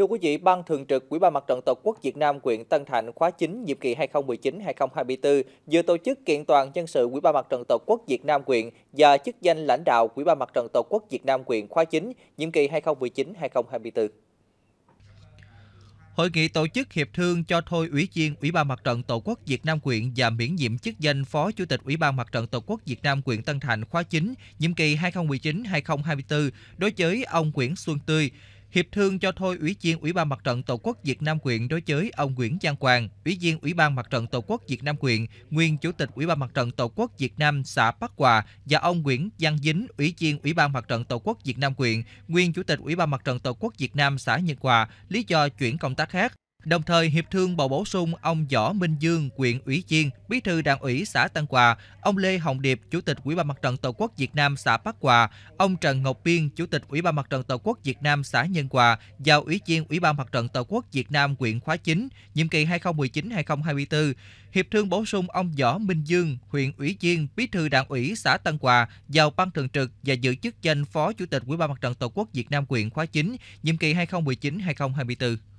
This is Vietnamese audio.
Thưa quý vị, Ban Thường trực Ủy ban Mặt trận Tổ quốc Việt Nam huyện Tân Thạnh khóa 9 nhiệm kỳ 2019-2024 vừa tổ chức kiện toàn nhân sự Ủy ban Mặt trận Tổ quốc Việt Nam huyện và chức danh lãnh đạo Ủy ban Mặt trận Tổ quốc Việt Nam huyện khóa 9 nhiệm kỳ 2019-2024. Hội nghị tổ chức hiệp thương cho thôi ủy viên Ủy ban Mặt trận Tổ quốc Việt Nam quyện và miễn nhiệm chức danh Phó Chủ tịch Ủy ban Mặt trận Tổ quốc Việt Nam quyện Tân Thạnh khóa 9, nhiệm kỳ 2019-2024 đối với ông Nguyễn Xuân Tươi, hiệp thương cho thôi Ủy viên Ủy ban Mặt trận Tổ quốc Việt Nam quyện đối với ông Nguyễn Giang Quang Ủy viên Ủy ban Mặt trận Tổ quốc Việt Nam quyện, nguyên Chủ tịch Ủy ban Mặt trận Tổ quốc Việt Nam xã Bắc Hòa và ông Nguyễn Giang Dính, Ủy viên Ủy ban Mặt trận Tổ quốc Việt Nam quyện, nguyên Chủ tịch Ủy ban Mặt trận Tổ quốc Việt Nam xã Nhật Hòa, lý do chuyển công tác khác. Đồng thời hiệp thương bầu bổ sung ông Võ Minh Dương, quyện ủy viên, bí thư đảng ủy xã Tân Hòa, ông Lê Hồng Điệp, chủ tịch Ủy ban Mặt trận Tổ quốc Việt Nam xã Bắc Hòa, ông Trần Ngọc Biên, chủ tịch Ủy ban Mặt trận Tổ quốc Việt Nam xã Nhân Hòa và ủy viên Ủy ban Mặt trận Tổ quốc Việt Nam quyện khóa 9, nhiệm kỳ 2019-2024. Hiệp thương bổ sung ông Võ Minh Dương, huyện ủy viên, bí thư đảng ủy xã Tân Hòa vào ban thường trực và giữ chức danh phó chủ tịch Ủy ban Mặt trận Tổ quốc Việt Nam quyện khóa 9, nhiệm kỳ 2019-2024.